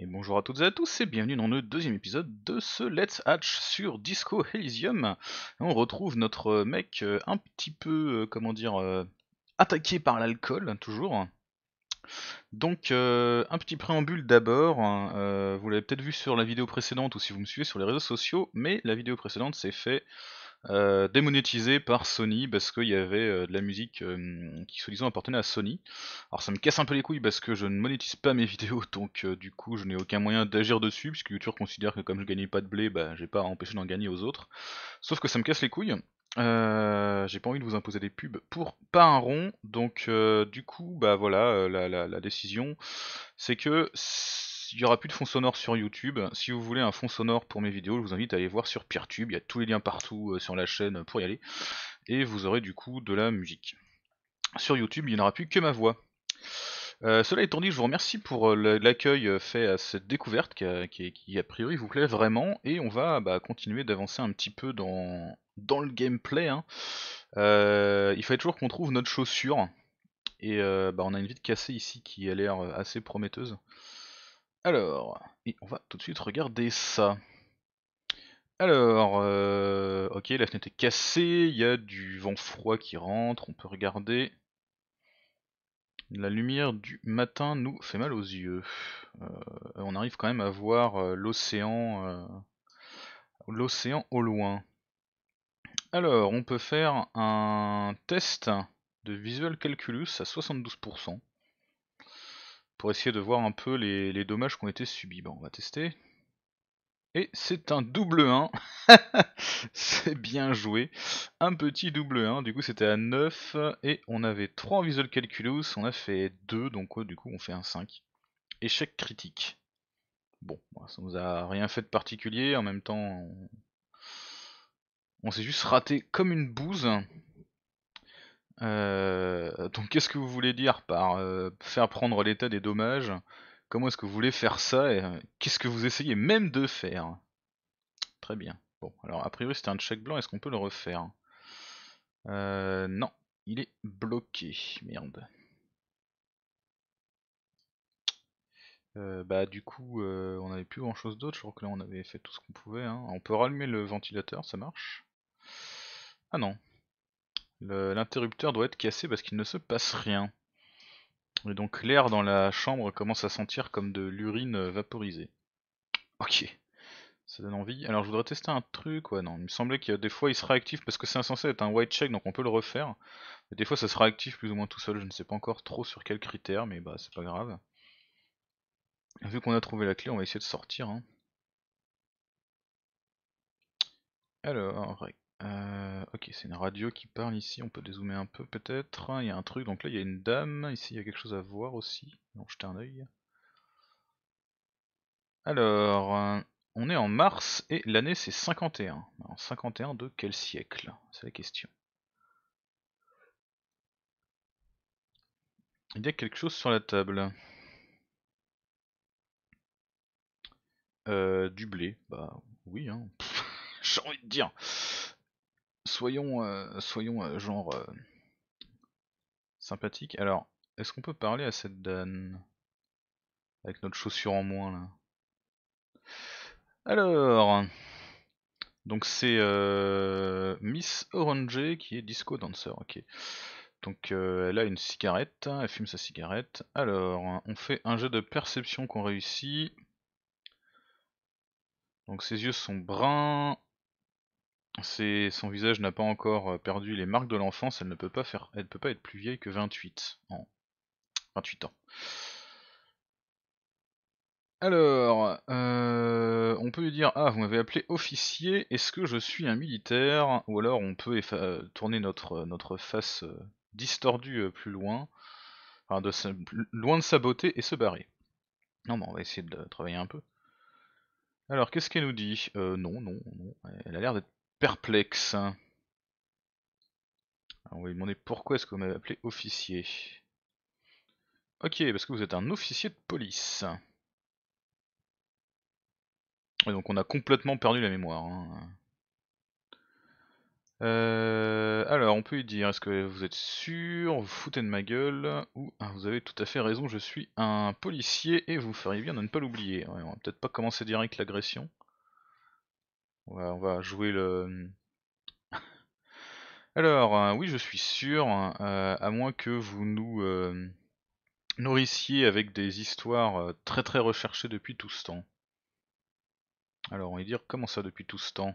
Et bonjour à toutes et à tous et bienvenue dans le deuxième épisode de ce Let's Hatch sur Disco Elysium. On retrouve notre mec euh, un petit peu, euh, comment dire, euh, attaqué par l'alcool, toujours. Donc un petit préambule d'abord, hein, vous l'avez peut-être vu sur la vidéo précédente ou si vous me suivez sur les réseaux sociaux, mais la vidéo précédente s'est fait euh, démonétisé par Sony parce qu'il y avait euh, de la musique euh, qui soi-disant appartenait à Sony. Alors ça me casse un peu les couilles parce que je ne monétise pas mes vidéos, donc du coup je n'ai aucun moyen d'agir dessus, puisque YouTube considère que comme je gagnais pas de blé, bah j'ai pas à empêcher d'en gagner aux autres. Sauf que ça me casse les couilles. j'ai pas envie de vous imposer des pubs pour pas un rond, donc du coup, bah voilà, la, la, décision, c'est que il n'y aura plus de fond sonore sur YouTube. Si vous voulez un fond sonore pour mes vidéos, je vous invite à aller voir sur Peertube. Il y a tous les liens partout euh, sur la chaîne pour y aller. Et vous aurez du coup de la musique. Sur YouTube, il n'y aura plus que ma voix. Euh, cela étant dit, je vous remercie pour euh, l'accueil fait à cette découverte qui a, priori vous plaît vraiment et on va bah, continuer d'avancer un petit peu dans, le gameplay. Hein. il fallait toujours qu'on trouve notre chaussure et bah, on a une vie cassée ici qui a l'air assez prometteuse. Alors, et on va tout de suite regarder ça. Alors, euh, ok, la fenêtre est cassée, il y a du vent froid qui rentre, on peut regarder. La lumière du matin nous fait mal aux yeux. Euh, on arrive quand même à voir euh, l'océan l'océan au loin. Alors, on peut faire un test de Visual Calculus à 72% pour essayer de voir un peu les, dommages qu'on ont été subis. Bon, on va tester. Et c'est un double 1. c'est bien joué. Un petit double 1. Du coup, c'était à 9. Et on avait 3 en visual calculus. On a fait 2. Donc, du coup, on fait un 5. Échec critique. Bon, ça nous a rien fait de particulier. En même temps, on, on s'est juste raté comme une bouse. Euh, donc qu'est-ce que vous voulez dire par euh, faire prendre l'état des dommages Comment est-ce que vous voulez faire ça et euh, qu'est-ce que vous essayez même de faire Très bien. Bon, alors a priori c'était un check blanc, est-ce qu'on peut le refaire Non, il est bloqué, merde. bah du coup on avait plus grand chose d'autre, je crois que là on avait fait tout ce qu'on pouvait. Hein. On peut rallumer le ventilateur, ça marche. Ah non, L'interrupteur doit être cassé parce qu'il ne se passe rien. Et donc l'air dans la chambre commence à sentir comme de l'urine euh, vaporisée. Ok, ça donne envie. Alors je voudrais tester un truc, ouais non, il me semblait qu'il y des fois il se actif parce que c'est censé être un white check donc on peut le refaire. Et des fois ça sera actif plus ou moins tout seul, je ne sais pas encore trop sur quels critères mais bah c'est pas grave. Vu qu'on a trouvé la clé on va essayer de sortir. Hein. Alors, euh, ok, c'est une radio qui parle ici, on peut dézoomer un peu peut-être. Il y a un truc, donc là il y a une dame, ici il y a quelque chose à voir aussi. Donc, jeter un œil. Alors, euh, on est en mars et l'année c'est 51. 51 de quel siècle C'est la question. Il y a quelque chose sur la table. Euh, du blé, bah oui, hein. j'ai envie de dire soyons, euh, soyons euh, genre euh, sympathiques Alors, est-ce qu'on peut parler à cette dame avec notre chaussure en moins là Alors, donc c'est Miss Orange qui est disco dancer. Ok. Donc elle a une cigarette, hein, elle fume sa cigarette. Alors, on fait un jeu de perception qu'on réussit. Donc ses yeux sont bruns, son visage n'a pas encore euh, perdu les marques de l'enfance, elle ne peut pas faire, elle peut pas être plus vieille que 28 ans. 28 ans. Alors, euh, on peut lui dire ah vous m'avez appelé officier, est-ce que je suis un militaire Ou alors on peut tourner notre euh, face distordue plus loin, de loin de sa beauté et se barrer. Non mais on va essayer de travailler un peu. Alors qu'est-ce qu'elle nous dit Non non non, elle a l'air d'être perplexe. Alors ah, on va lui demander pourquoi est-ce que vous m'avez appelé officier. Ok, parce que vous êtes un officier de police. Et donc on a complètement perdu la mémoire. Hein. Euh, alors on peut lui dire, est-ce que vous êtes sûr, vous foutez de ma gueule, ou ah, vous avez tout à fait raison, je suis un policier et vous feriez bien de ne pas l'oublier. on va peut-être pas commencer direct l'agression. On va, jouer le... Alors, hein, oui, je suis sûr, hein, euh, à moins que vous nous euh, nourrissiez avec des histoires euh, très très recherchées depuis tout ce temps. Alors, on va dire, comment ça depuis tout ce temps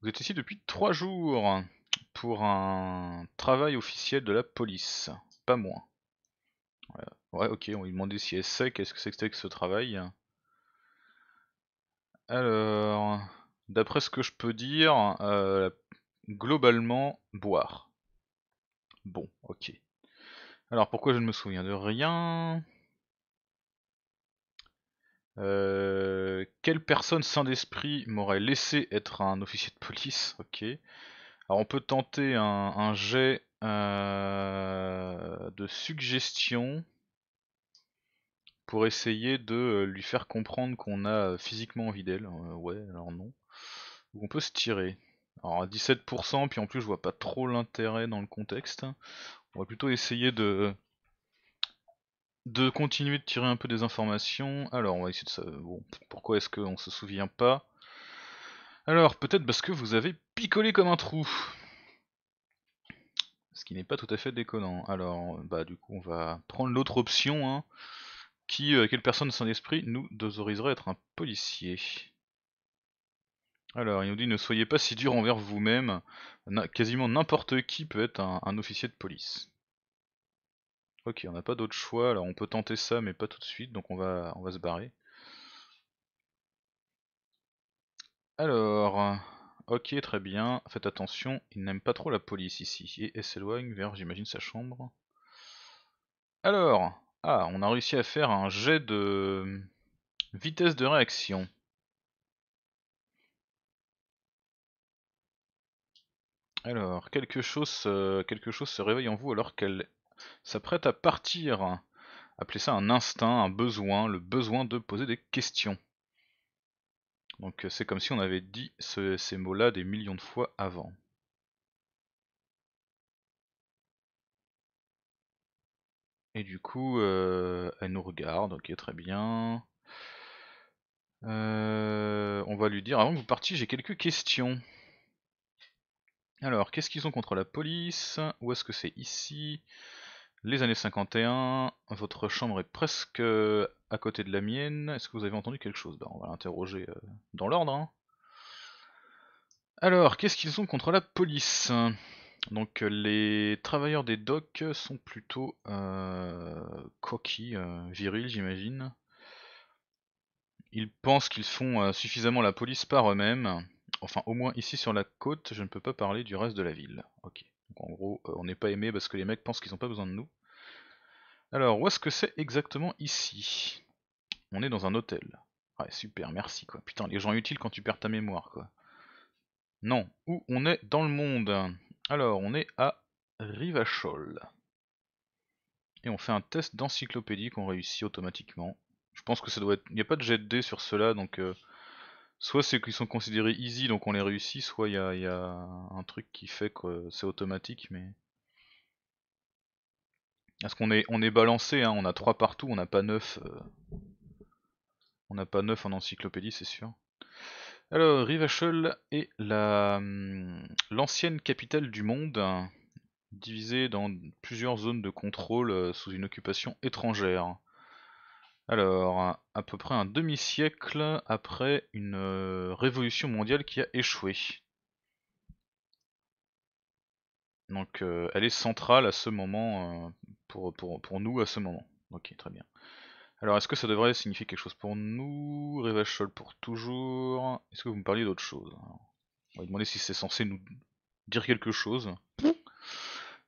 Vous êtes ici depuis trois jours hein, pour un travail officiel de la police, pas moins. Ouais, ok, on lui demandait si elle sait qu'est-ce que c'était que ce travail. Alors... D'après ce que je peux dire, euh, globalement, boire. Bon, ok. Alors pourquoi je ne me souviens de rien euh, Quelle personne sans d'esprit m'aurait laissé être un officier de police Ok. Alors on peut tenter un, jet euh, de suggestion pour essayer de lui faire comprendre qu'on a physiquement envie d'elle. ouais, alors non où on peut se tirer. Alors à 17%, puis en plus je vois pas trop l'intérêt dans le contexte. On va plutôt essayer de de continuer de tirer un peu des informations. Alors on va essayer de savoir pourquoi est-ce qu'on se souvient pas Alors peut-être parce que vous avez picolé comme un trou. Ce qui n'est pas tout à fait déconnant. Alors bah du coup on va prendre l'autre option. Hein, qui, euh, quelle personne sans esprit nous autoriserait à être un policier alors, il nous dit ne soyez pas si dur envers vous-même. Quasiment n'importe qui peut être un, officier de police. Ok, on n'a pas d'autre choix. Alors, on peut tenter ça, mais pas tout de suite. Donc, on va, on va se barrer. Alors, ok, très bien. Faites attention, il n'aime pas trop la police ici. Et s'éloigne vers, j'imagine, sa chambre. Alors, ah, on a réussi à faire un jet de vitesse de réaction. Alors, euh, quelque chose, se réveille en vous alors qu'elle s'apprête à partir. Appelez ça un instinct, un besoin, le besoin de poser des questions. Donc euh, c'est comme si on avait dit ces mots-là des millions de fois avant. Et du coup, euh, elle nous regarde, ok, très bien. on va lui dire, avant que vous partiez, j'ai quelques questions. Alors, qu'est-ce qu'ils ont contre la police Où est-ce que c'est ici Les années 51, votre chambre est presque euh, à côté de la mienne. Est-ce que vous avez entendu quelque chose ben, On va l'interroger euh, dans l'ordre. Hein. Alors, qu'est-ce qu'ils ont contre la police donc euh, les travailleurs des docks sont plutôt euh, coquilles, virils j'imagine. Ils pensent qu'ils font suffisamment la police par eux-mêmes enfin au moins ici sur la côte, je ne peux pas parler du reste de la ville. Ok, donc en gros, euh, on n'est pas aimé parce que les mecs pensent qu'ils n'ont pas besoin de nous. Alors, où est-ce que c'est exactement ici On est dans un hôtel. Ouais, super, merci quoi. Putain, les gens utiles quand tu perds ta mémoire quoi. Non, où on est dans le monde Alors, on est à Rivachol. Et on fait un test d'encyclopédie qu'on réussit automatiquement. Je pense que ça doit être... Il n'y a pas de jet de sur cela, donc euh, Soit c'est qu'ils sont considérés easy donc on les réussit, soit il y, a, un truc qui fait que c'est automatique mais. Parce qu'on est, on est balancé, hein, on a trois partout, on n'a pas neuf euh, On n'a pas neuf en encyclopédie c'est sûr. Alors, Rivachel est hum, l'ancienne capitale du monde, hein, divisée dans plusieurs zones de contrôle euh, sous une occupation étrangère. Alors, à peu près un demi-siècle après une euh, révolution mondiale qui a échoué. Donc euh, elle est centrale à ce moment, euh, pour, pour, nous à ce moment. Ok, très bien. Alors est-ce que ça devrait signifier quelque chose pour nous Revachol pour toujours Est-ce que vous me parliez d'autre chose On va demander si c'est censé nous dire quelque chose.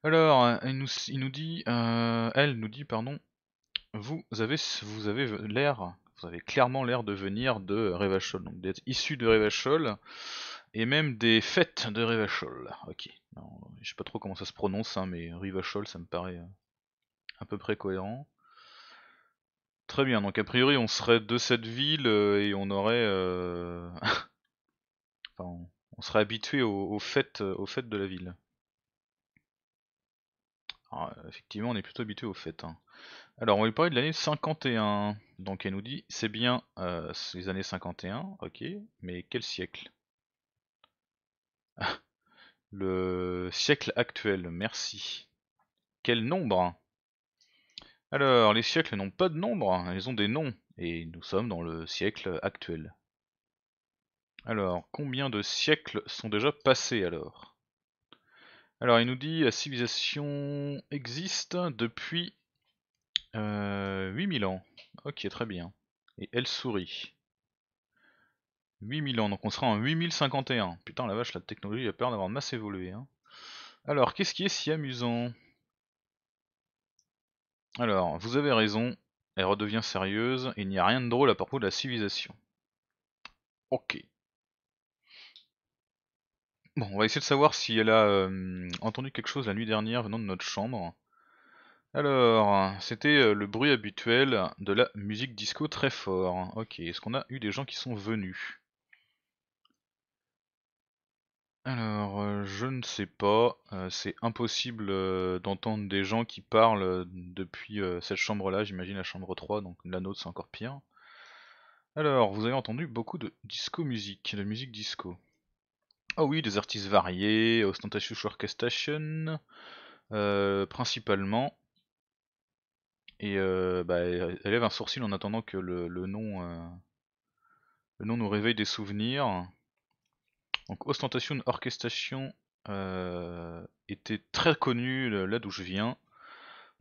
Alors, il nous, il nous dit, elle nous dit, pardon, vous avez, vous avez l'air, vous avez clairement l'air de venir de Rivachol donc d'être issu de Rivachol, et même des fêtes de Rivachol. Ok, je sais pas trop comment ça se prononce, hein, mais Rivachol, ça me paraît euh, à peu près cohérent. Très bien, donc a priori on serait de cette ville euh, et on aurait. Euh, on serait habitué aux, fêtes, aux fêtes de la ville effectivement, on est plutôt habitué au fait hein. Alors, on va lui parler de l'année 51. Donc, elle nous dit, c'est bien euh, les années 51, ok, mais quel siècle Le siècle actuel, merci. Quel nombre Alors, les siècles n'ont pas de nombre, ils ont des noms, et nous sommes dans le siècle actuel. Alors, combien de siècles sont déjà passés alors alors il nous dit la civilisation existe depuis 8000 euh, ans. Ok, très bien. Et elle sourit. 8000 ans, donc on sera en 8051. Putain la vache, la technologie a peur d'avoir masse évolué. Hein. Alors, qu'est-ce qui est si amusant Alors, vous avez raison, elle redevient sérieuse, il n'y a rien de drôle à propos de la civilisation. Ok. Bon, on va essayer de savoir si elle a euh, entendu quelque chose la nuit dernière venant de notre chambre. Alors, c'était euh, le bruit habituel de la musique disco très fort. Ok, est-ce qu'on a eu des gens qui sont venus alors, euh, je ne sais pas. c'est impossible d'entendre des gens qui parlent depuis cette chambre-là. J'imagine la chambre 3, donc la nôtre c'est encore pire. Alors, vous avez entendu beaucoup de disco musique, de musique disco. Ah oui, des artistes variés, OSTENTATION orchestration euh, principalement. Et elle euh, bah, lève un sourcil en attendant que le, nom, euh, le nom nous réveille des souvenirs. Donc Ostentation Orchestration était très connu là d'où je viens.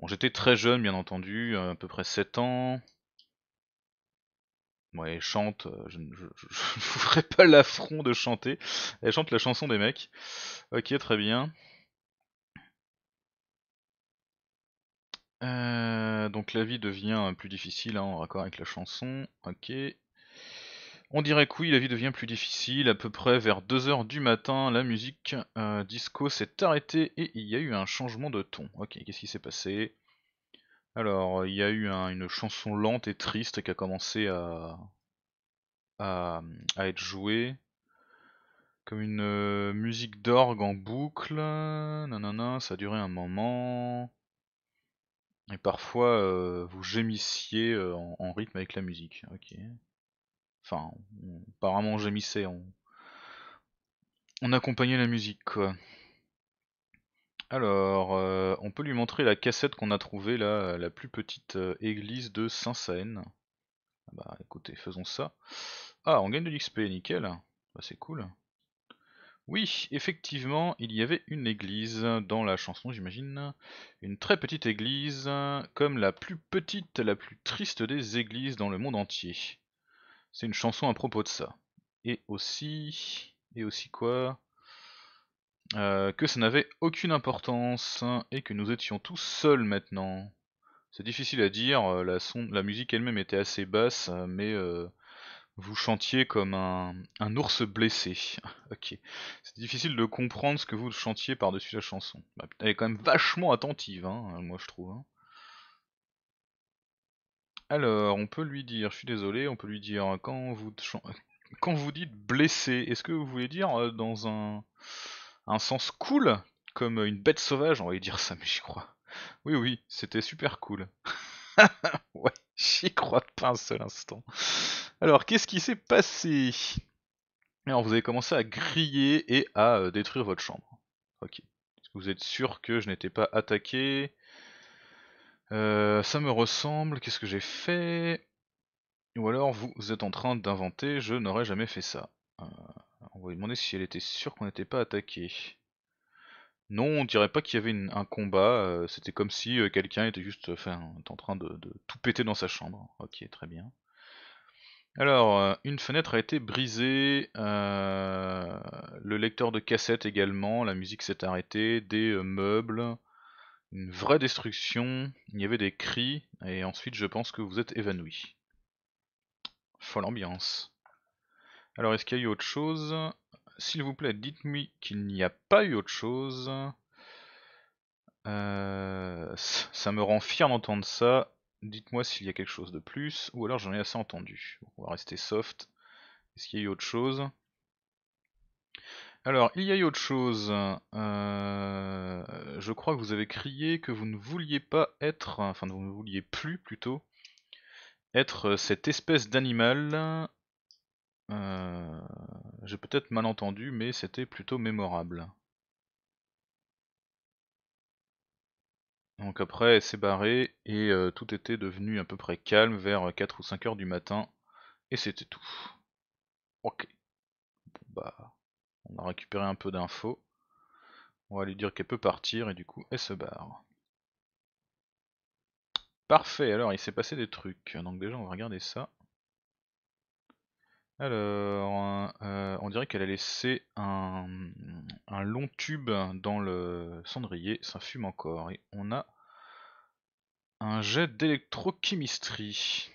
J'étais très jeune, bien entendu, à peu près 7 ans elle chante, euh, je ne ferai pas l'affront de chanter. Elle chante la chanson des mecs. Ok, très bien. Euh, donc la vie devient plus difficile hein, en raccord avec la chanson. Ok. On dirait que oui, la vie devient plus difficile. À peu près vers 2h du matin, la musique euh, disco s'est arrêtée et il y a eu un changement de ton. Ok, qu'est-ce qui s'est passé alors, il y a eu une chanson lente et triste qui a commencé à, à, être jouée. Comme une euh, musique d'orgue en boucle. Nanana, ça a duré un moment. Et parfois, euh, vous gémissiez euh, en, rythme avec la musique. Ok. Enfin, apparemment, on gémissait. On, on accompagnait la musique, quoi. Alors, euh, on peut lui montrer la cassette qu'on a trouvée là, euh, la plus petite euh, église de saint Ah Bah écoutez, faisons ça. Ah, on gagne de l'XP, nickel. Bah c'est cool. Oui, effectivement, il y avait une église dans la chanson, j'imagine. Une très petite église, comme la plus petite, la plus triste des églises dans le monde entier. C'est une chanson à propos de ça. Et aussi... Et aussi quoi euh, que ça n'avait aucune importance et que nous étions tous seuls maintenant. C'est difficile à dire, euh, la, musique elle-même était assez basse, euh, mais vous chantiez comme un, un ours blessé. ok. C'est difficile de comprendre ce que vous chantiez par-dessus la chanson. Bah, elle est quand même vachement attentive, hein, moi je trouve. Hein. Alors, on peut lui dire, je suis désolé, on peut lui dire quand vous, quand vous dites blessé, est-ce que vous voulez dire dans un un sens cool, comme une bête sauvage, on va dire ça, mais j'y crois. Oui, oui, c'était super cool. ouais, j'y crois pas un seul instant. Alors, qu'est-ce qui s'est passé Alors, vous avez commencé à griller et à euh, détruire votre chambre. Ok. Vous êtes sûr que je n'étais pas attaqué euh, Ça me ressemble, qu'est-ce que j'ai fait Ou alors vous, êtes en train d'inventer, je n'aurais jamais fait ça. Euh, on va lui demander si elle était sûre qu'on n'était pas attaqué. Non, on dirait pas qu'il y avait un combat, euh, c'était comme si euh, quelqu'un était juste euh, en train de, tout péter dans sa chambre. Ok, très bien. Alors, une fenêtre a été brisée, le lecteur de cassette également, la musique s'est arrêtée, des meubles, une vraie destruction, il y avait des cris, et ensuite je pense que vous êtes évanoui. Folle ambiance. Alors, est-ce qu'il y a eu autre chose S'il vous plaît, dites-moi qu'il n'y a pas eu autre chose. Euh, ça me rend fier d'entendre ça. Dites-moi s'il y a quelque chose de plus, ou alors j'en ai assez entendu. On va rester soft. Est-ce qu'il y a eu autre chose alors, il y a eu autre chose. Euh, je crois que vous avez crié que vous ne vouliez pas être, enfin, vous ne vouliez plus plutôt, être cette espèce d'animal euh, j'ai peut-être mal entendu, mais c'était plutôt mémorable. Donc après, elle s'est barrée et euh, tout était devenu à peu près calme vers 4 ou 5 heures du matin. Et c'était tout. Ok. bah, on a récupéré un peu d'infos. On va lui dire qu'elle peut partir et du coup, elle se barre. Parfait, alors il s'est passé des trucs. Donc déjà, on va regarder ça. Alors, euh, on dirait qu'elle a laissé un, long tube dans le cendrier, ça fume encore. Et on a un jet d'électrochimistrie.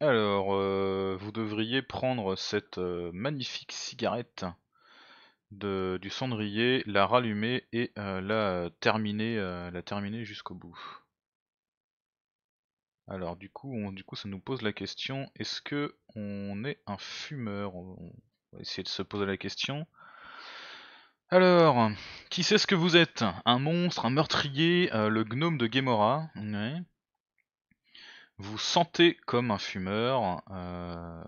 Alors, euh, vous devriez prendre cette euh, magnifique cigarette du cendrier, la rallumer et la terminer, la terminer jusqu'au bout. Alors du coup, on, du coup, ça nous pose la question, est-ce que on est un fumeur on, va essayer de se poser la question. Alors, qui sait ce que vous êtes Un monstre, un meurtrier, euh, le gnome de Gemora Vous sentez comme un fumeur, euh,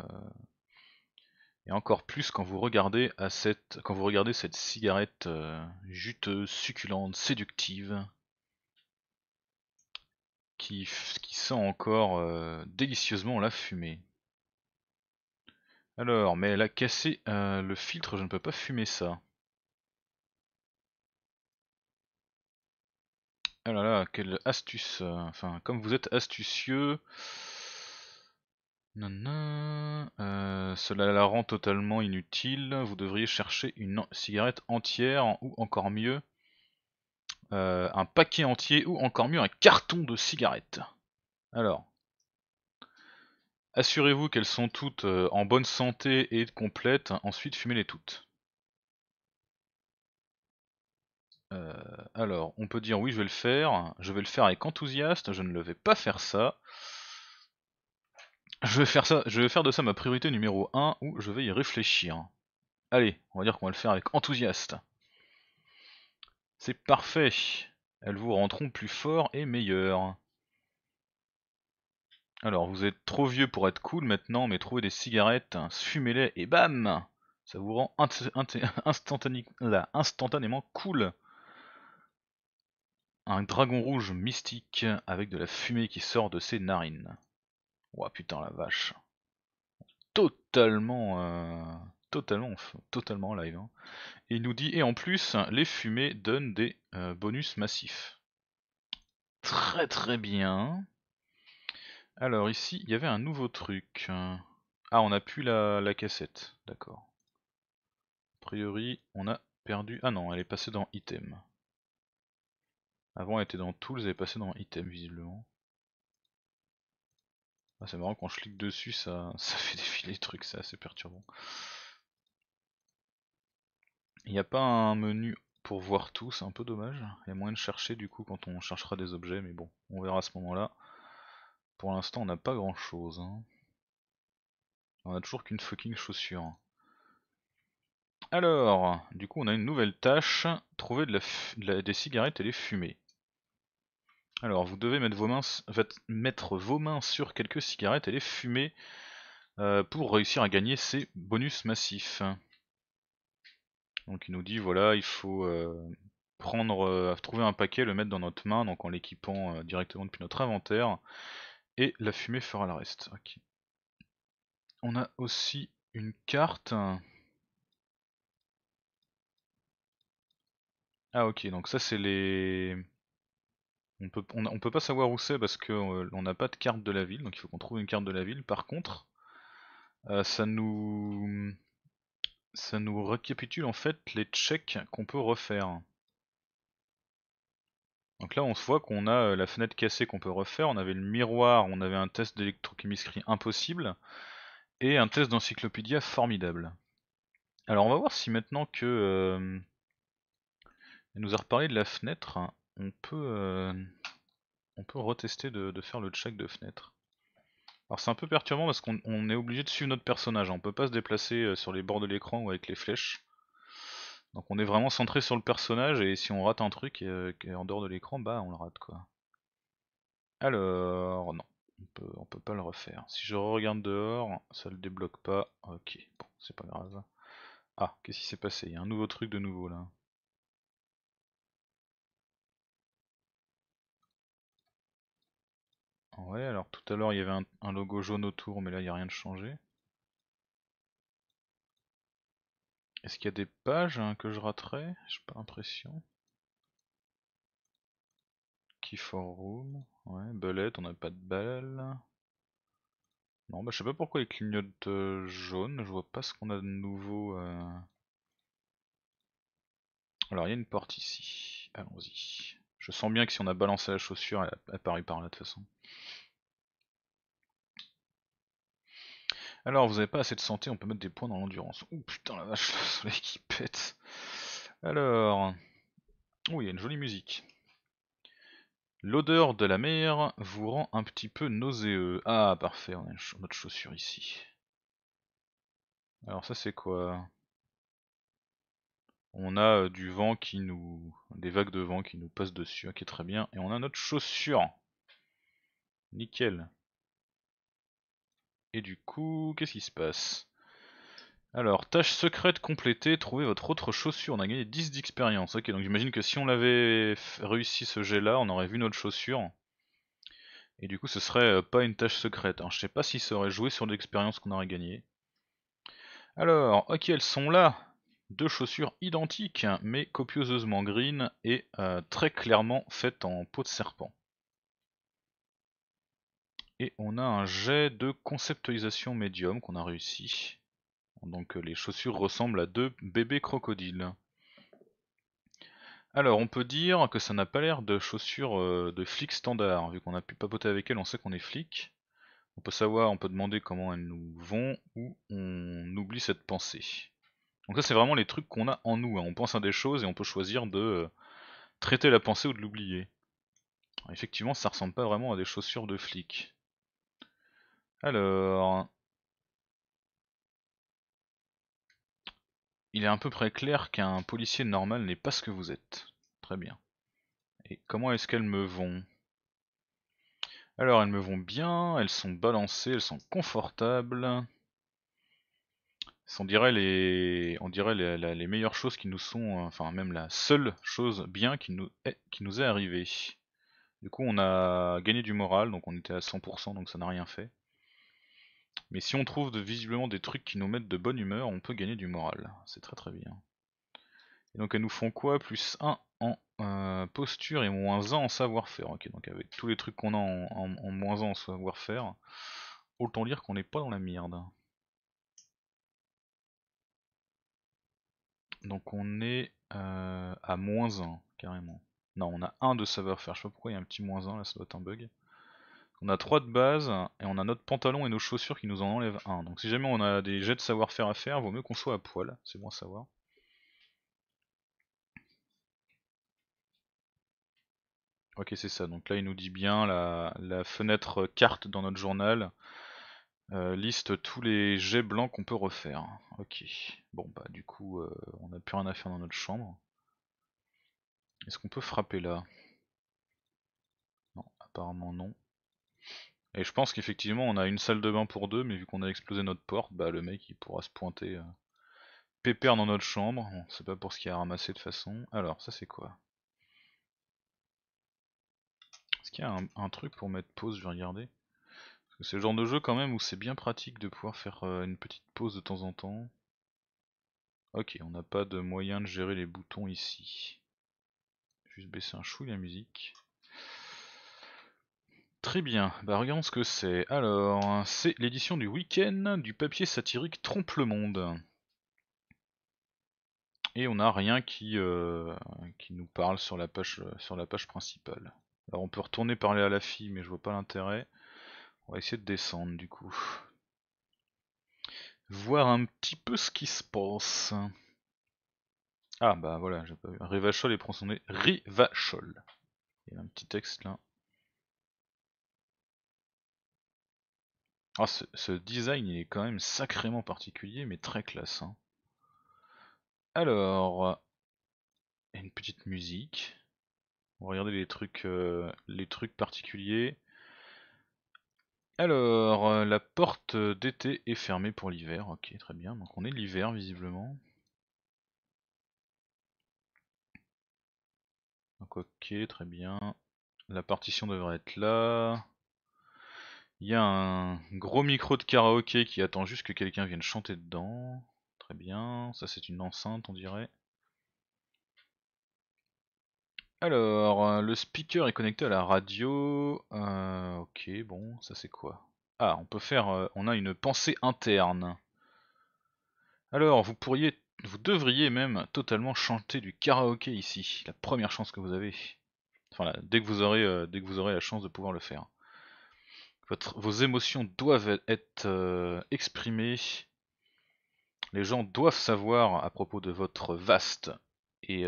et encore plus quand vous regardez, cette, quand vous regardez cette cigarette euh, juteuse, succulente, séductive qui, sent encore euh, délicieusement la fumée. Alors, mais elle a cassé euh, le filtre, je ne peux pas fumer ça. Alors oh là là, quelle astuce. Euh, enfin, comme vous êtes astucieux. non cela la rend totalement inutile. Vous devriez chercher une cigarette entière ou encore mieux, euh, un paquet entier ou encore mieux un carton de cigarettes. Alors, assurez-vous qu'elles sont toutes euh, en bonne santé et complètes, ensuite fumez-les toutes. Euh, alors, on peut dire oui, je vais le faire, je vais le faire avec enthousiasme, je ne le vais pas faire ça. Je vais faire ça, je vais faire de ça ma priorité numéro 1 ou je vais y réfléchir. Allez, on va dire qu'on va le faire avec enthousiasme. C'est parfait Elles vous rendront plus fort et meilleur. Alors, vous êtes trop vieux pour être cool maintenant, mais trouvez des cigarettes, fumez-les et bam Ça vous rend instantanément cool un dragon rouge mystique avec de la fumée qui sort de ses narines. Ouah putain la vache. Totalement... Euh, totalement, en live. Hein. Et il nous dit, et en plus, les fumées donnent des euh, bonus massifs. Très très bien. Alors ici, il y avait un nouveau truc. Ah, on a pu la, cassette, d'accord. A priori, on a perdu... Ah non, elle est passée dans item. Avant, elle était dans tools, elle est passée dans item, visiblement. Ah, c'est marrant, quand je clique dessus, ça, ça fait défiler les trucs, c'est assez perturbant. Il n'y a pas un menu pour voir tout, c'est un peu dommage. Il y a moyen de chercher du coup quand on cherchera des objets, mais bon, on verra à ce moment-là. Pour l'instant, on n'a pas grand-chose. Hein. On a toujours qu'une fucking chaussure. Alors, du coup, on a une nouvelle tâche, trouver des cigarettes et les fumer. Alors, vous devez mettre vos mains, sur quelques cigarettes et les fumer euh, pour réussir à gagner ces bonus massifs. Donc il nous dit voilà, il faut euh, prendre, euh, trouver un paquet, le mettre dans notre main, donc en l'équipant euh, directement depuis notre inventaire, et la fumée fera le reste. On a aussi une carte. Ah ok, donc ça c'est les... On peut, on, peut pas savoir où c'est parce qu'on n'a pas de carte de la ville, donc il faut qu'on trouve une carte de la ville. Par contre, ça nous ça nous récapitule en fait les checks qu'on peut refaire. Donc là on se voit qu'on a euh, la fenêtre cassée qu'on peut refaire, on avait le miroir, on avait un test d'électrochimiscrie impossible, et un test d'encyclopédia formidable. Alors on va voir si maintenant que euh, elle nous a reparlé de la fenêtre, hein, on peut, euh, on peut retester de faire le check de fenêtre. Alors c'est un peu perturbant parce qu'on est obligé de suivre notre personnage, on peut pas se déplacer euh, sur les bords de l'écran ou avec les flèches. Donc on est vraiment centré sur le personnage et si on rate un truc euh, qui est en dehors de l'écran, bah on le rate quoi. Alors non, on peut, peut pas le refaire. Si je regarde dehors, ça le débloque pas. Ok, bon, c'est pas grave. Ah, qu'est-ce qui s'est passé Il y a un nouveau truc de nouveau là. Ouais, alors tout à l'heure il y avait un, logo jaune autour, mais là il n'y a rien de changé. Est-ce qu'il y a des pages hein, que je raterais J'ai pas l'impression. Key for ouais, bullet, on n'a pas de balle Non, bah je sais pas pourquoi il clignote euh, jaune, je vois pas ce qu'on a de nouveau. Euh. Alors il y a une porte ici, allons-y. Je sens bien que si on a balancé la chaussure, elle apparaît par là de toute façon. Alors, vous n'avez pas assez de santé, on peut mettre des points dans l'endurance. Ouh putain la vache, le soleil qui pète. Alors. Oh, il y a une jolie musique. L'odeur de la mer vous rend un petit peu nauséeux. Ah, parfait, on a notre chaussure ici. Alors, ça c'est quoi on a du vent qui nous. des vagues de vent qui nous passent dessus, qui est très bien. Et on a notre chaussure. Nickel. Et du coup, qu'est-ce qui se passe Alors, tâche secrète complétée, trouver votre autre chaussure. On a gagné 10 d'expérience. Ok, donc j'imagine que si on avait réussi ce jet-là, on aurait vu notre chaussure. Et du coup, ce serait pas une tâche secrète. Alors, hein. je sais pas si ça aurait joué sur l'expérience qu'on aurait gagnée. Alors, ok, elles sont là. Deux chaussures identiques, mais copieusement green et euh, très clairement faites en peau de serpent. Et on a un jet de conceptualisation médium qu'on a réussi. Donc euh, les chaussures ressemblent à deux bébés crocodiles. Alors on peut dire que ça n'a pas l'air de chaussures euh, de flic standard, vu qu'on a pu papoter avec elles, on sait qu'on est flic. On peut savoir, on peut demander comment elles nous vont, ou on oublie cette pensée. Donc ça c'est vraiment les trucs qu'on a en nous, hein. on pense à des choses et on peut choisir de euh, traiter la pensée ou de l'oublier. Effectivement ça ressemble pas vraiment à des chaussures de flic. Alors... Il est à peu près clair qu'un policier normal n'est pas ce que vous êtes. Très bien. Et comment est-ce qu'elles me vont Alors elles me vont bien, elles sont balancées, elles sont confortables on dirait les, on dirait les, meilleures choses qui nous sont, euh, enfin même la seule chose bien qui nous est, arrivée. Du coup, on a gagné du moral, donc on était à 100%, donc ça n'a rien fait. Mais si on trouve visiblement des trucs qui nous mettent de bonne humeur, on peut gagner du moral. C'est très très bien. Et donc elles nous font quoi Plus 1 en euh, posture et moins 1 en savoir-faire. Ok, donc avec tous les trucs qu'on a en, moins 1 en savoir-faire, autant dire qu'on n'est pas dans la merde. Donc on est euh, à moins 1 carrément. Non, on a 1 de savoir faire. Je sais pas pourquoi il y a un petit moins 1 là, ça doit être un bug. On a 3 de base et on a notre pantalon et nos chaussures qui nous en enlèvent 1. Donc si jamais on a des jets de savoir-faire à faire, vaut mieux qu'on soit à poil, c'est bon à savoir. Ok c'est ça, donc là il nous dit bien la fenêtre carte dans notre journal euh, liste tous les jets blancs qu'on peut refaire. Ok. Bon bah du coup euh, on n'a plus rien à faire dans notre chambre. Est-ce qu'on peut frapper là Non, apparemment non. Et je pense qu'effectivement on a une salle de bain pour deux, mais vu qu'on a explosé notre porte, bah le mec il pourra se pointer euh, pépère dans notre chambre. On sait pas pour ce qu'il a ramassé de façon. Alors ça c'est quoi Est-ce qu'il y a un truc pour mettre pause, je vais regarder. C'est le genre de jeu quand même où c'est bien pratique de pouvoir faire euh, une petite pause de temps en temps. Ok, on n'a pas de moyen de gérer les boutons ici. Juste baisser un chou la musique. Très bien, bah regardons ce que c'est. Alors, c'est l'édition du week-end du papier satirique Trompe le Monde. Et on n'a rien qui, euh, qui, nous parle sur la page, sur la page principale. Alors on peut retourner parler à la fille, mais je vois pas l'intérêt. On va essayer de descendre du coup. Voir un petit peu ce qui se passe. Ah bah voilà, j'ai pas vu. Rivachol est prononcé Rivachol. Il y a un petit texte là. Ah, ce, design il est quand même sacrément particulier, mais très classe. Hein. Alors, une petite musique. On va les trucs, euh, les trucs particuliers. Alors, euh, la porte d'été est fermée pour l'hiver. Ok, très bien. Donc on est l'hiver visiblement. ok, très bien. La partition devrait être là. Il y a un gros micro de karaoké qui attend juste que quelqu'un vienne chanter dedans. Très bien. Ça c'est une enceinte on dirait. Alors, euh, le speaker est connecté à la radio. Euh, ok, bon, ça c'est quoi Ah, on peut faire. Euh, on a une pensée interne. Alors, vous pourriez. Vous devriez même totalement chanter du karaoké ici. La première chance que vous avez. Enfin, dès, que vous aurez, dès que vous aurez la chance de pouvoir le faire. vos émotions doivent être exprimées. Les gens doivent savoir à propos de votre vaste et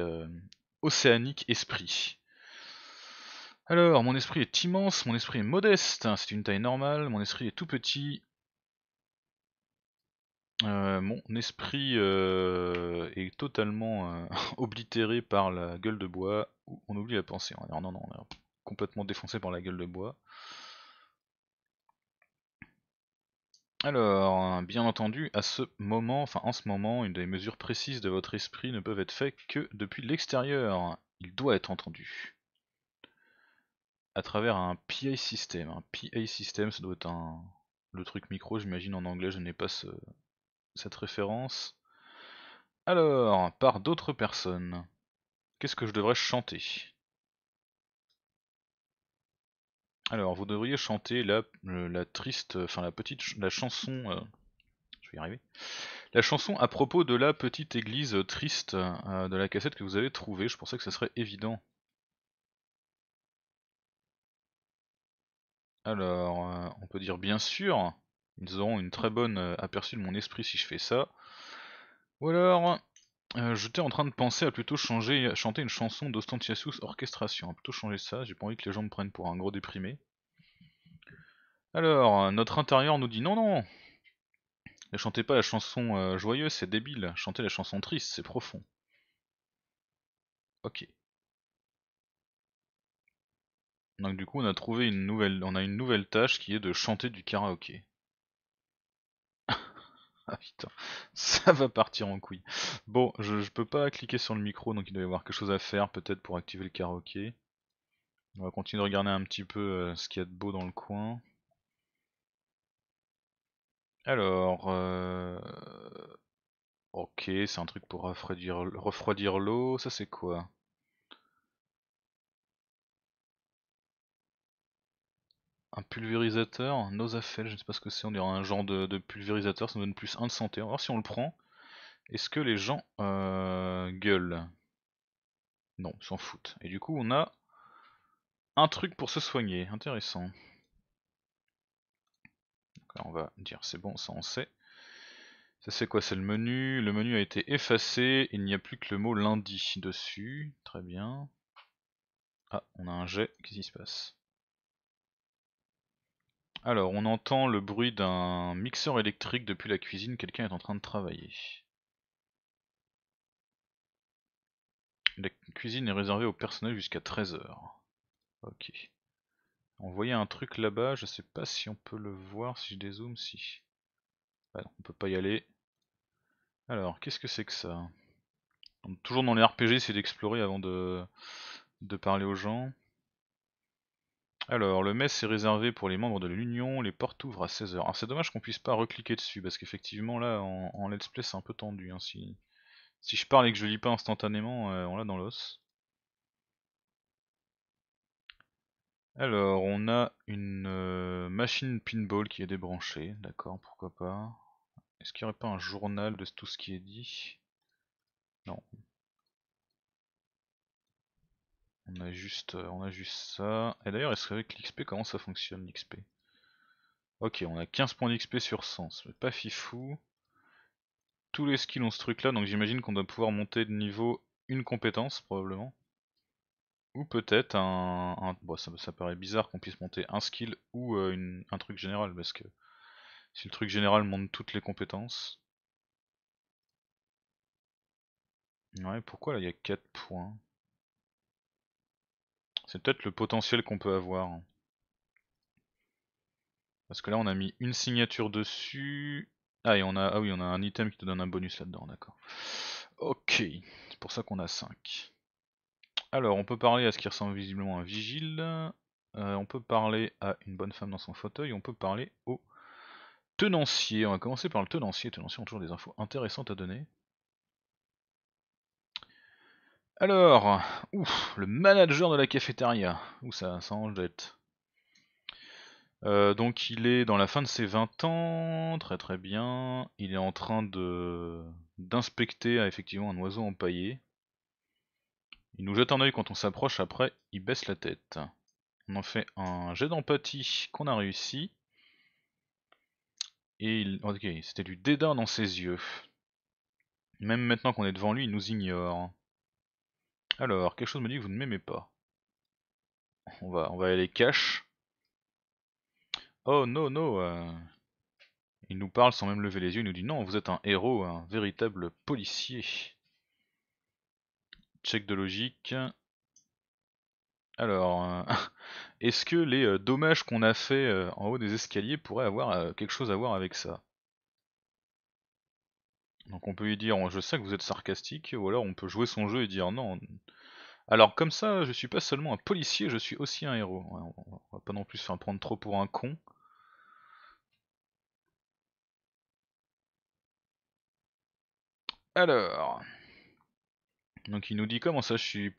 océanique esprit. Alors, mon esprit est immense, mon esprit est modeste, hein, c'est une taille normale, mon esprit est tout petit. Euh, mon esprit euh, est totalement euh, oblitéré par la gueule de bois. On oublie la pensée. Non, hein. non, non, on est complètement défoncé par la gueule de bois. Alors, hein, bien entendu, à ce moment, enfin en ce moment, une des mesures précises de votre esprit ne peuvent être faites que depuis l'extérieur. Il doit être entendu. À travers un PA system. Un PA system, ça doit être un... le truc micro, j'imagine en anglais, je n'ai pas cette référence. Alors, par d'autres personnes, qu'est-ce que je devrais chanter Alors, vous devriez chanter la, euh, triste, euh, enfin la petite, la chanson. Euh, je vais y arriver. La chanson à propos de la petite église triste de la cassette que vous avez trouvée. Je pensais que ça serait évident. Alors, on peut dire bien sûr. Ils auront une très bonne aperçu de mon esprit si je fais ça. Ou alors, euh, j'étais en train de penser à plutôt changer, chanter une chanson d'Ostantiasus Orchestration. plutôt changer ça, j'ai pas envie que les gens me prennent pour un gros déprimé. Alors, notre intérieur nous dit non, non Ne chantez pas la chanson euh, joyeuse, c'est débile. Chantez la chanson triste, c'est profond. Ok. Donc du coup, on a trouvé une nouvelle, on a une nouvelle tâche qui est de chanter du karaoké. Ah putain, ça va partir en couille. Bon, je, peux pas cliquer sur le micro, donc il doit y avoir quelque chose à faire, peut-être pour activer le karaoké. On va continuer de regarder un petit peu euh, ce qu'il y a de beau dans le coin. Alors, euh, ok, c'est un truc pour refroidir l'eau, ça c'est quoi un pulvérisateur, un affaires, je ne sais pas ce que c'est, on dirait un genre de, pulvérisateur, ça nous donne plus 1 de santé. On va voir si on le prend. Est-ce que les gens euh, gueulent Non, s'en foutent. Et du coup, on a un truc pour se soigner, intéressant. on va dire c'est bon, ça on sait. Ça c'est quoi C'est le menu. Le menu a été effacé, il n'y a plus que le mot lundi dessus. Très bien. Ah, on a un jet, qu'est-ce qui se passe alors, on entend le bruit d'un mixeur électrique depuis la cuisine, quelqu'un est en train de travailler. La cuisine est réservée au personnel jusqu'à 13h. Ok. On voyait un truc là-bas, je sais pas si on peut le voir, si je dézoome, si. Ah on ne on peut pas y aller. Alors, qu'est-ce que c'est que ça Toujours dans les RPG, c'est d'explorer avant de parler aux gens. Alors, le mess est réservé pour les membres de l'Union, les portes ouvrent à 16h. Ah, c'est dommage qu'on puisse pas recliquer dessus, parce qu'effectivement là, en, let's play, c'est un peu tendu. Hein. Si, je parle et que je lis pas instantanément, euh, on l'a dans l'os. Alors, on a une euh, machine pinball qui est débranchée, d'accord, pourquoi pas. Est-ce qu'il n'y aurait pas un journal de tout ce qui est dit Non, on a juste, euh, on a juste ça. Et d'ailleurs, est-ce qu'avec l'XP, comment ça fonctionne l'XP Ok, on a 15 points d'XP sur 100, mais pas fifou. Tous les skills ont ce truc là, donc j'imagine qu'on doit pouvoir monter de niveau une compétence probablement. Ou peut-être un... Bon, ça, ça, paraît bizarre qu'on puisse monter un skill ou euh, un truc général, parce que si le truc général monte toutes les compétences... Ouais, pourquoi là il y a 4 points c'est peut-être le potentiel qu'on peut avoir. Parce que là on a mis une signature dessus. Ah et on a. Ah oui on a un item qui te donne un bonus là-dedans, d'accord. Ok, c'est pour ça qu'on a 5. Alors on peut parler à ce qui ressemble visiblement à un vigile. Euh, on peut parler à une bonne femme dans son fauteuil, on peut parler au tenancier. On va commencer par le tenancier. Tenancier ont toujours des infos intéressantes à donner. Alors, ouf, le manager de la cafétéria. où ça, ça en jette. Euh, donc il est dans la fin de ses 20 ans, très très bien. Il est en train de d'inspecter euh, effectivement un oiseau empaillé. Il nous jette un oeil quand on s'approche, après il baisse la tête. On en fait un jet d'empathie qu'on a réussi. Et il. Ok, c'était du dédain dans ses yeux. Même maintenant qu'on est devant lui, il nous ignore. Alors, quelque chose me dit que vous ne m'aimez pas. On va, on va aller cash. Oh non, non. Euh. Il nous parle sans même lever les yeux, il nous dit non, vous êtes un héros, un véritable policier. Check de logique. Alors, euh, est-ce que les euh, dommages qu'on a fait en haut des escaliers pourraient avoir quelque chose à voir avec ça donc on peut lui dire je sais que vous êtes sarcastique, ou alors on peut jouer son jeu et dire non. Alors comme ça, je suis pas seulement un policier, je suis aussi un héros. on va pas non plus se faire prendre trop pour un con. Alors. Donc il nous dit comment ça je suis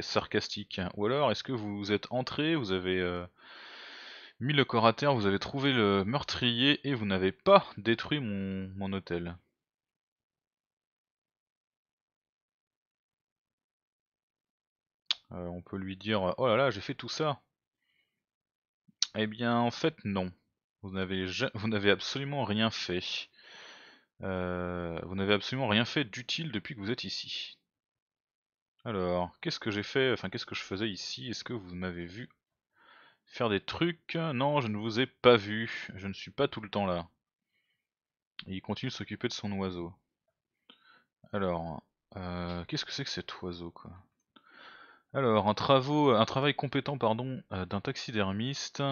sarcastique. Ou alors est-ce que vous êtes entré, vous avez euh, mis le corps à terre, vous avez trouvé le meurtrier et vous n'avez pas détruit mon hôtel. Euh, on peut lui dire Oh là là, j'ai fait tout ça Eh bien, en fait, non. Vous n'avez, vous n'avez absolument rien fait. Euh, vous n'avez absolument rien fait d'utile depuis que vous êtes ici. Alors, qu'est-ce que j'ai fait Enfin, qu'est-ce que je faisais ici Est-ce que vous m'avez vu faire des trucs Non, je ne vous ai pas vu. Je ne suis pas tout le temps là. Et il continue de s'occuper de son oiseau. Alors, euh, qu'est-ce que c'est que cet oiseau, quoi alors, un, travail compétent pardon, euh, d'un taxidermiste.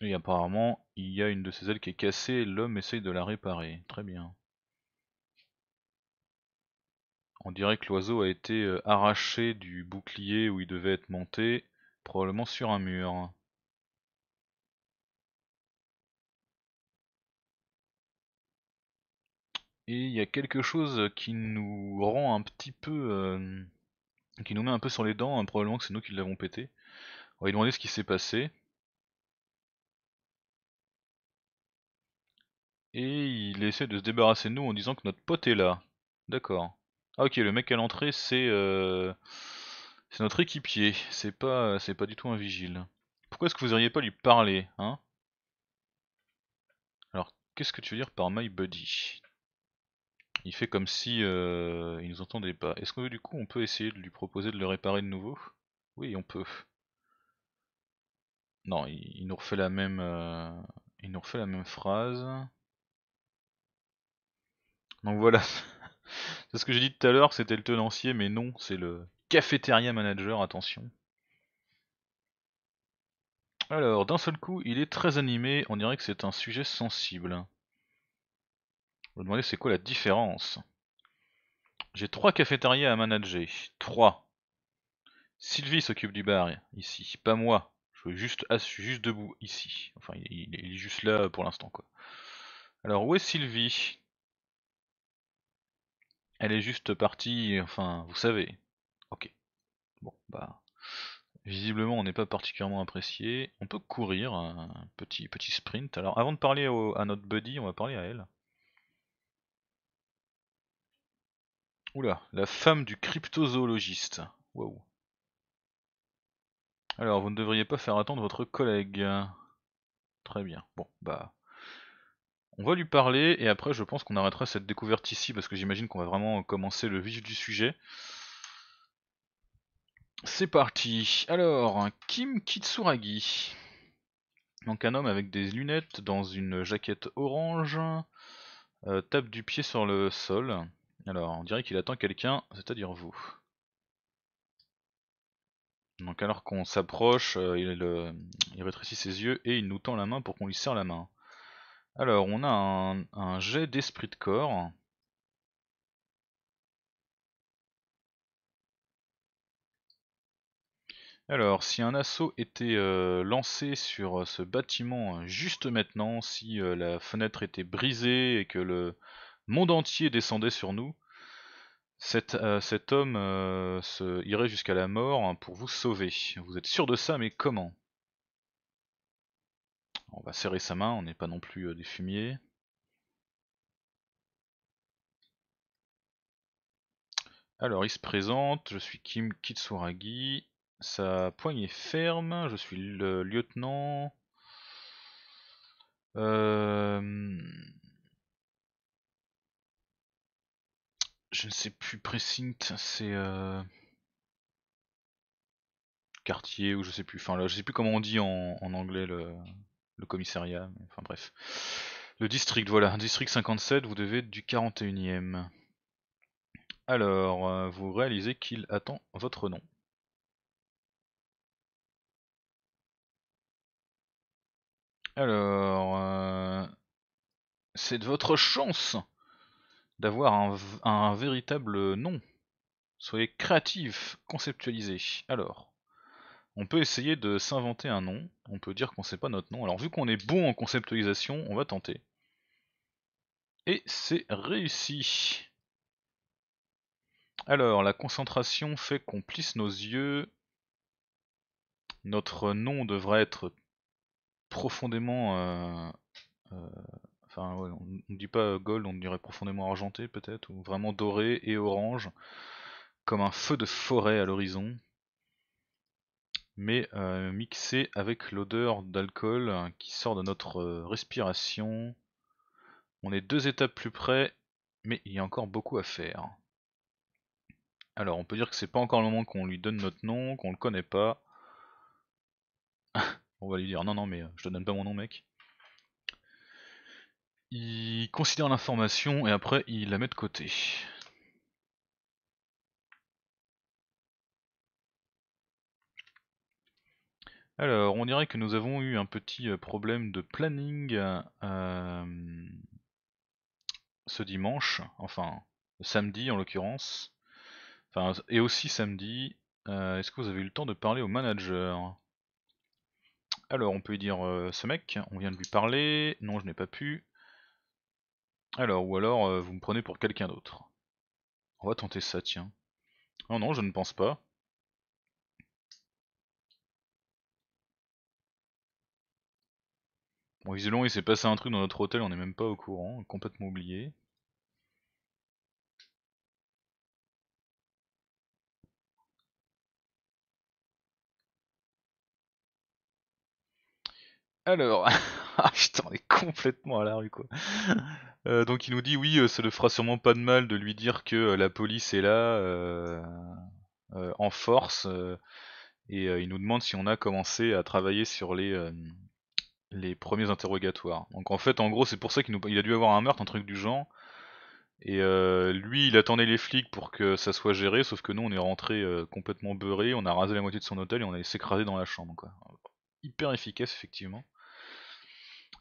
Et apparemment, il y a une de ses ailes qui est cassée l'homme essaye de la réparer. Très bien. On dirait que l'oiseau a été euh, arraché du bouclier où il devait être monté, probablement sur un mur. et il y a quelque chose euh, qui nous rend un petit peu. Euh, qui nous met un peu sur les dents, hein, probablement que c'est nous qui l'avons pété. On va lui demander ce qui s'est passé. Et il essaie de se débarrasser de nous en disant que notre pote est là. D'accord. Ah ok, le mec à l'entrée c'est euh, c'est notre équipier, c'est pas c'est pas du tout un vigile. Pourquoi est-ce que vous auriez pas lui parler, hein Alors qu'est-ce que tu veux dire par my buddy il fait comme si euh, il nous entendait pas. Est-ce que du coup on peut essayer de lui proposer de le réparer de nouveau Oui, on peut. Non, il, nous refait la même, euh, il nous refait la même phrase. Donc voilà, c'est ce que j'ai dit tout à l'heure, c'était le tenancier, mais non, c'est le cafétéria manager. Attention. Alors, d'un seul coup, il est très animé, on dirait que c'est un sujet sensible. Vous demandez c'est quoi la différence J'ai trois cafétérias à manager. Trois. Sylvie s'occupe du bar ici, pas moi. Je suis juste, juste debout ici. Enfin, il, est juste là pour l'instant quoi. Alors où est Sylvie Elle est juste partie, enfin, vous savez. Ok. Bon, bah. Visiblement, on n'est pas particulièrement apprécié. On peut courir, un petit, petit sprint. Alors, avant de parler à notre buddy, on va parler à elle. Oula, la femme du cryptozoologiste. Waouh. Alors, vous ne devriez pas faire attendre votre collègue. Très bien. Bon, bah. On va lui parler et après, je pense qu'on arrêtera cette découverte ici parce que j'imagine qu'on va vraiment commencer le vif du sujet. C'est parti. Alors, Kim Kitsuragi. Donc, un homme avec des lunettes dans une jaquette orange. Euh, tape du pied sur le sol. Alors, on dirait qu'il attend quelqu'un, c'est-à-dire vous. Donc alors qu'on s'approche, euh, euh, il, rétrécit ses yeux et il nous tend la main pour qu'on lui serre la main. Alors on a un, jet d'esprit de corps. Alors si un assaut était euh, lancé sur ce bâtiment juste maintenant, si la fenêtre était brisée et que le, monde entier descendait sur nous, cet, euh, homme euh, se irait jusqu'à la mort hein, pour vous sauver. Vous êtes sûr de ça, mais comment On va serrer sa main, on n'est pas non plus euh, des fumiers. Alors il se présente, je suis Kim Kitsuragi, sa poignée ferme, je suis le lieutenant. Euh... je ne sais plus, precinct, c'est euh... quartier ou je sais plus. Enfin, là, je sais plus comment on dit en, anglais le, commissariat. enfin, bref. Le district, voilà. District 57, vous devez être du 41e. Alors, euh, vous réalisez qu'il attend votre nom. Alors, euh, c'est de votre chance d'avoir un, véritable nom. Soyez créatif, conceptualisé. Alors, on peut essayer de s'inventer un nom, on peut dire qu'on sait pas notre nom. Alors vu qu'on est bon en conceptualisation, on va tenter. Et c'est réussi. Alors, la concentration fait qu'on plisse nos yeux. Notre nom devrait être profondément euh, euh, on ne dit pas euh, gold, on dirait profondément argenté peut-être, ou vraiment doré et orange, comme un feu de forêt à l'horizon, mais euh, mixé avec l'odeur d'alcool hein, qui sort de notre euh, respiration. On est deux étapes plus près, mais il y a encore beaucoup à faire. Alors on peut dire que c'est pas encore le moment qu'on lui donne notre nom, qu'on le connaît pas. on va lui dire non non mais je te donne pas mon nom mec il considère l'information et après il la met de côté. Alors, on dirait que nous avons eu un petit euh, problème de planning euh, ce dimanche, enfin samedi en l'occurrence, enfin, et aussi samedi. Euh, est-ce que vous avez eu le temps de parler au manager Alors, on peut lui dire ce mec, on vient de lui parler, non, je n'ai pas pu. Alors, ou alors, euh, vous me prenez pour quelqu'un d'autre. On va tenter ça, tiens. Oh non, je ne pense pas. Bon, visiblement, il s'est passé un truc dans notre hôtel, on n'est même pas au courant, complètement oublié. Alors, ah, je t'en ai complètement à la rue quoi. Euh, donc il nous dit oui, euh, ça ne fera sûrement pas de mal de lui dire que euh, la police est là en force. et il nous demande si on a commencé à travailler sur les, les premiers interrogatoires. Donc en fait, en gros, c'est pour ça qu'il a dû avoir un meurtre, un truc du genre. Et lui, il attendait les flics pour que ça soit géré, sauf que nous, on est rentré complètement beurré, on a rasé la moitié de son hôtel et on de s'écraser dans la chambre. Quoi. Hyper efficace, effectivement.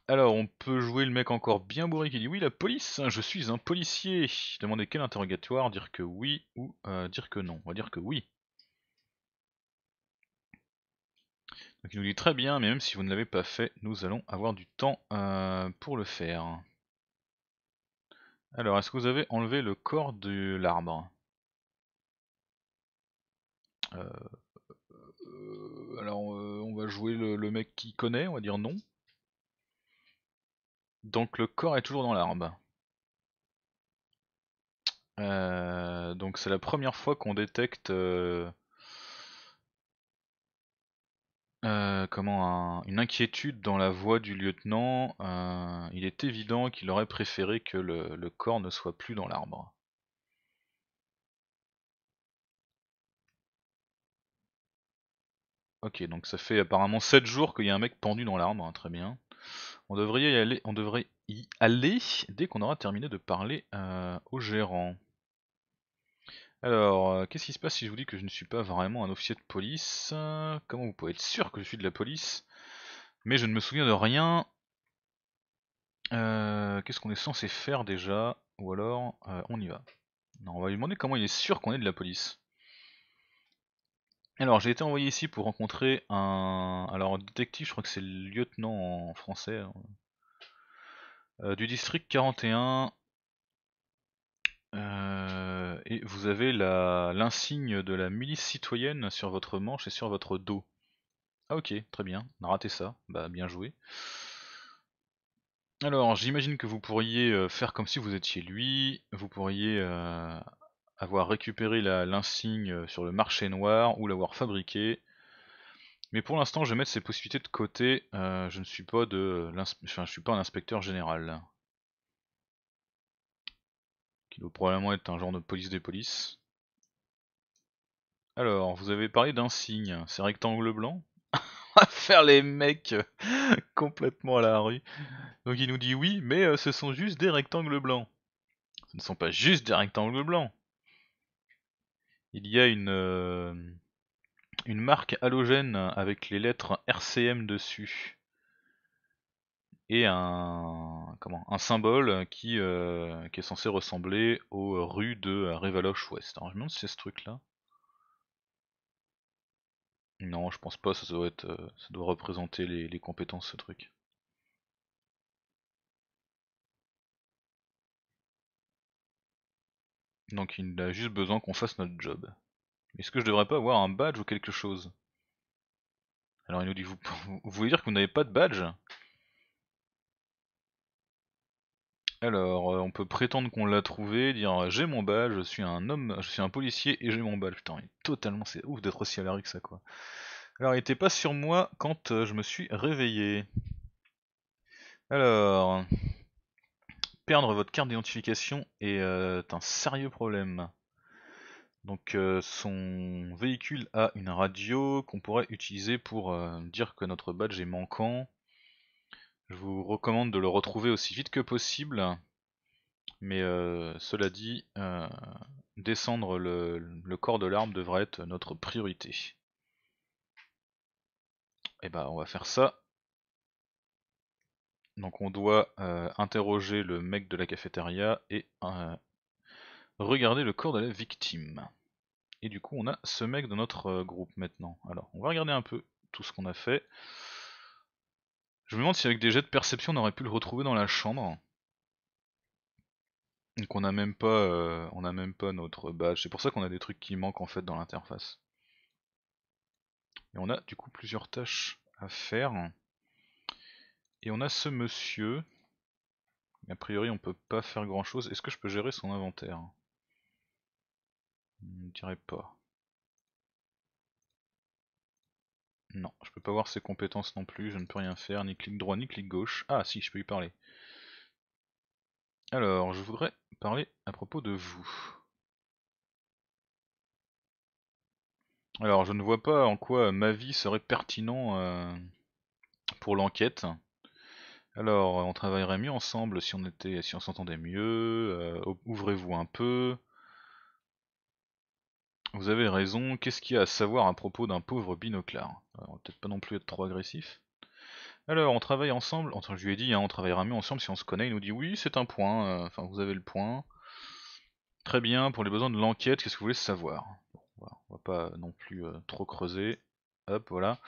Alors, on peut jouer le mec encore bien bourré qui dit oui, la police, je suis un policier. Demandez quel interrogatoire, dire que oui ou euh, dire que non. On va dire que oui. Donc il nous dit très bien, mais même si vous ne l'avez pas fait, nous allons avoir du temps euh, pour le faire. Alors, est-ce que vous avez enlevé le corps de l'arbre euh, Alors, on va jouer le mec qui connaît, on va dire non. Donc le corps est toujours dans l'arbre. Euh, donc c'est la première fois qu'on détecte euh, euh, comment une inquiétude dans la voix du lieutenant. il est évident qu'il aurait préféré que le, corps ne soit plus dans l'arbre. Ok, donc ça fait apparemment 7 jours qu'il y a un mec pendu dans l'arbre, hein, très bien. On devrait y aller, on devrait y aller dès qu'on aura terminé de parler euh, au gérant. Alors, euh, qu'est-ce qui se passe si je vous dis que je ne suis pas vraiment un officier de police Comment vous pouvez être sûr que je suis de la police Mais je ne me souviens de rien. Euh, qu'est-ce qu'on est censé faire déjà Ou alors, on y va. Non, on va lui demander comment il est sûr qu'on est de la police. Alors j'ai été envoyé ici pour rencontrer un. Alors un détective, je crois que c'est le lieutenant en français. Hein. Euh, du district 41. Euh, et vous avez l'insigne de la milice citoyenne sur votre manche et sur votre dos. Ah ok, très bien, on a raté ça, bah bien joué. Alors j'imagine que vous pourriez euh, faire comme si vous étiez lui, vous pourriez avoir récupéré l'insigne euh, sur le marché noir ou l'avoir fabriqué. Mais pour l'instant, je vais mettre ces possibilités de côté. Euh, je ne suis pas de, enfin, je suis pas un inspecteur général. Qui doit probablement être un genre de police des polices. Alors, vous avez parlé d'insigne, signe, c'est rectangle blanc. va faire les mecs euh, complètement à la rue. Donc il nous dit oui, mais ce sont juste des rectangles blancs. Ce ne sont pas juste des rectangles blancs il y a une, euh, une marque halogène avec les lettres RCM dessus et un, comment, un symbole qui, euh, est censé ressembler aux rues de Revaloche Ouest. Alors je me demande si c'est ce truc là. Non, je pense pas, ça doit, être, euh, ça doit représenter les compétences ce truc. Donc il a juste besoin qu'on fasse notre job. Est-ce que je devrais pas avoir un badge ou quelque chose Alors il nous dit, vous, voulez dire que vous n'avez pas de badge Alors, euh, on peut prétendre qu'on l'a trouvé, dire euh, j'ai mon badge, je suis un homme, je suis un policier et j'ai mon badge. Putain, il est totalement, c'est ouf d'être aussi à que ça quoi. Alors, il était pas sur moi quand euh, je me suis réveillé. Alors, perdre votre carte d'identification est euh, un sérieux problème. Donc euh, son véhicule a une radio qu'on pourrait utiliser pour euh, dire que notre badge est manquant. Je vous recommande de le retrouver aussi vite que possible. Mais cela dit, descendre le, corps de l'arme devrait être notre priorité. Et eh bah ben, on va faire ça donc on doit euh, interroger le mec de la cafétéria et euh, regarder le corps de la victime. Et du coup on a ce mec de notre euh, groupe maintenant. Alors on va regarder un peu tout ce qu'on a fait. Je me demande si avec des jets de perception on aurait pu le retrouver dans la chambre. Donc on n'a même pas on a même pas notre badge. C'est pour ça qu'on a des trucs qui manquent en fait dans l'interface. Et on a du coup plusieurs tâches à faire. Et on a ce monsieur. a priori, on peut pas faire grand chose. Est-ce que je peux gérer son inventaire Je ne dirais pas. Non, je peux pas voir ses compétences non plus, je ne peux rien faire, ni clic droit, ni clic gauche. Ah si, je peux lui parler. Alors, je voudrais parler à propos de vous. Alors, je ne vois pas en quoi ma vie serait pertinent euh, pour l'enquête. Alors, on travaillerait mieux ensemble si on était, si on s'entendait mieux. Euh, ouvrez-vous un peu. Vous avez raison. Qu'est-ce qu'il y a à savoir à propos d'un pauvre binoclard va peut-être pas non plus être trop agressif. Alors, on travaille ensemble. Enfin, je lui ai dit, hein, on travaillera mieux ensemble si on se connaît. Il nous dit oui, c'est un point. Euh, enfin, vous avez le point. Très bien. Pour les besoins de l'enquête, qu'est-ce que vous voulez savoir On va pas non plus euh, trop creuser. Hop, voilà.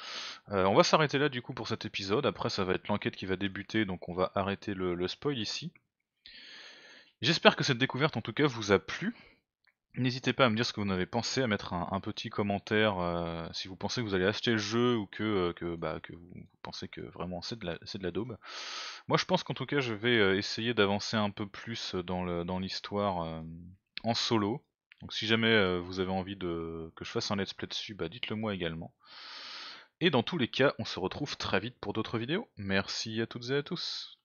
Euh, on va s'arrêter là du coup pour cet épisode. Après, ça va être l'enquête qui va débuter, donc on va arrêter le, spoil ici. J'espère que cette découverte en tout cas vous a plu. N'hésitez pas à me dire ce que vous en avez pensé, à mettre un, petit commentaire euh, si vous pensez que vous allez acheter le jeu ou que, euh, que, bah, que vous pensez que vraiment c'est de, la, daube. Moi je pense qu'en tout cas je vais essayer d'avancer un peu plus dans l'histoire en solo. Donc si jamais euh, vous avez envie de, que je fasse un let's play dessus, bah, dites-le moi également. Et dans tous les cas, on se retrouve très vite pour d'autres vidéos. Merci à toutes et à tous